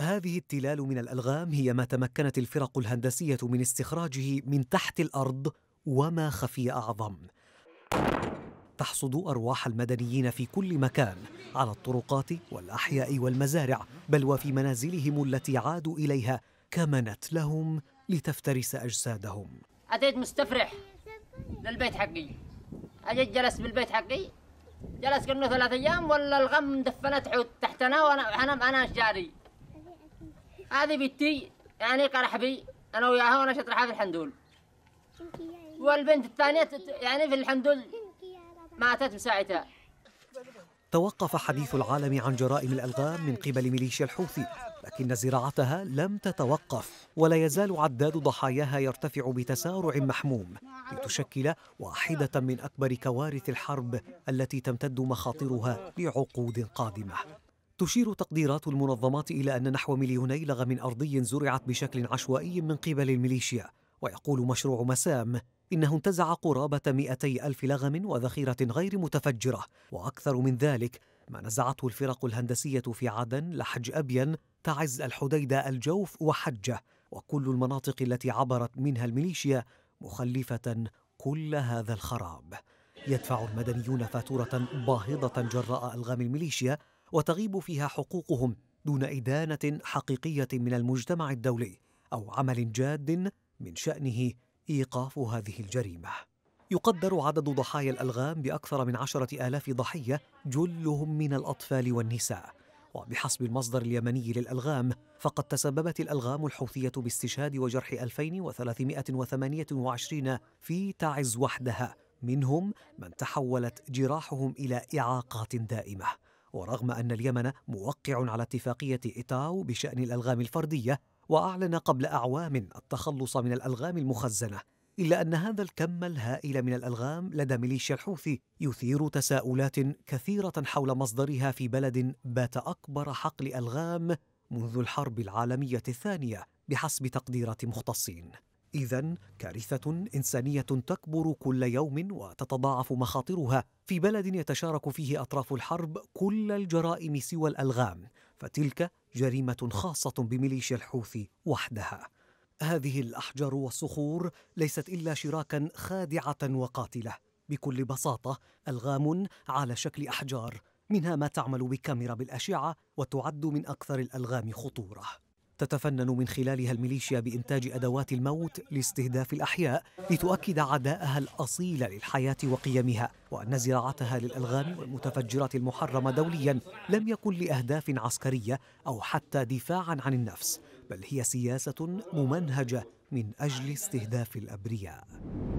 هذه التلال من الألغام هي ما تمكنت الفرق الهندسية من استخراجه من تحت الأرض وما خفي أعظم تحصد أرواح المدنيين في كل مكان على الطرقات والأحياء والمزارع بل وفي منازلهم التي عادوا إليها كمنت لهم لتفترس أجسادهم أتيت مستفرح للبيت حقي أجيت جلست بالبيت حقي جلس كنه ثلاث أيام ولا الغم دفنت حوت تحتنا وأنا أنا أنا شاري هذه بنتي يعني قرحبي انا وياها وانا شطرحها في الحندول والبنت الثانيه يعني في الحندول ماتت بساعتها توقف حديث العالم عن جرائم الألغام من قبل ميليشيا الحوثي لكن زراعتها لم تتوقف ولا يزال عداد ضحاياها يرتفع بتسارع محموم لتشكل واحدة من أكبر كوارث الحرب التي تمتد مخاطرها لعقود قادمة تشير تقديرات المنظمات إلى أن نحو مليوني لغم أرضي زرعت بشكل عشوائي من قبل الميليشيا ويقول مشروع مسام إنه انتزع قرابة 200 ألف لغم وذخيرة غير متفجرة وأكثر من ذلك ما نزعته الفرق الهندسية في عدن، لحج أبين، تعز، الحديدة، الجوف وحجة وكل المناطق التي عبرت منها الميليشيا مخلفة كل هذا الخراب يدفع المدنيون فاتورة باهظة جراء ألغام الميليشيا وتغيب فيها حقوقهم دون إدانة حقيقية من المجتمع الدولي أو عمل جاد من شأنه إيقاف هذه الجريمة يقدر عدد ضحايا الألغام بأكثر من عشرة آلاف ضحية جلهم من الأطفال والنساء وبحسب المصدر اليمني للألغام فقد تسببت الألغام الحوثية باستشهاد وجرح 2328 في تعز وحدها منهم من تحولت جراحهم إلى إعاقات دائمة ورغم أن اليمن موقع على اتفاقية إيتاو بشأن الألغام الفردية وأعلن قبل أعوام التخلص من الألغام المخزنة إلا أن هذا الكم الهائل من الألغام لدى ميليشيا الحوثي يثير تساؤلات كثيرة حول مصدرها في بلد بات أكبر حقل ألغام منذ الحرب العالمية الثانية بحسب تقديرات مختصين اذا كارثه انسانيه تكبر كل يوم وتتضاعف مخاطرها في بلد يتشارك فيه اطراف الحرب كل الجرائم سوى الالغام فتلك جريمه خاصه بميليشيا الحوثي وحدها هذه الاحجار والصخور ليست الا شراكا خادعه وقاتله بكل بساطه الغام على شكل احجار منها ما تعمل بكاميرا بالاشعه وتعد من اكثر الالغام خطوره تتفنن من خلالها الميليشيا بإنتاج أدوات الموت لاستهداف الأحياء لتؤكد عداءها الأصيل للحياة وقيمها وأن زراعتها للألغام والمتفجرات المحرمة دوليا لم يكن لأهداف عسكرية أو حتى دفاعا عن النفس بل هي سياسة ممنهجة من أجل استهداف الأبرياء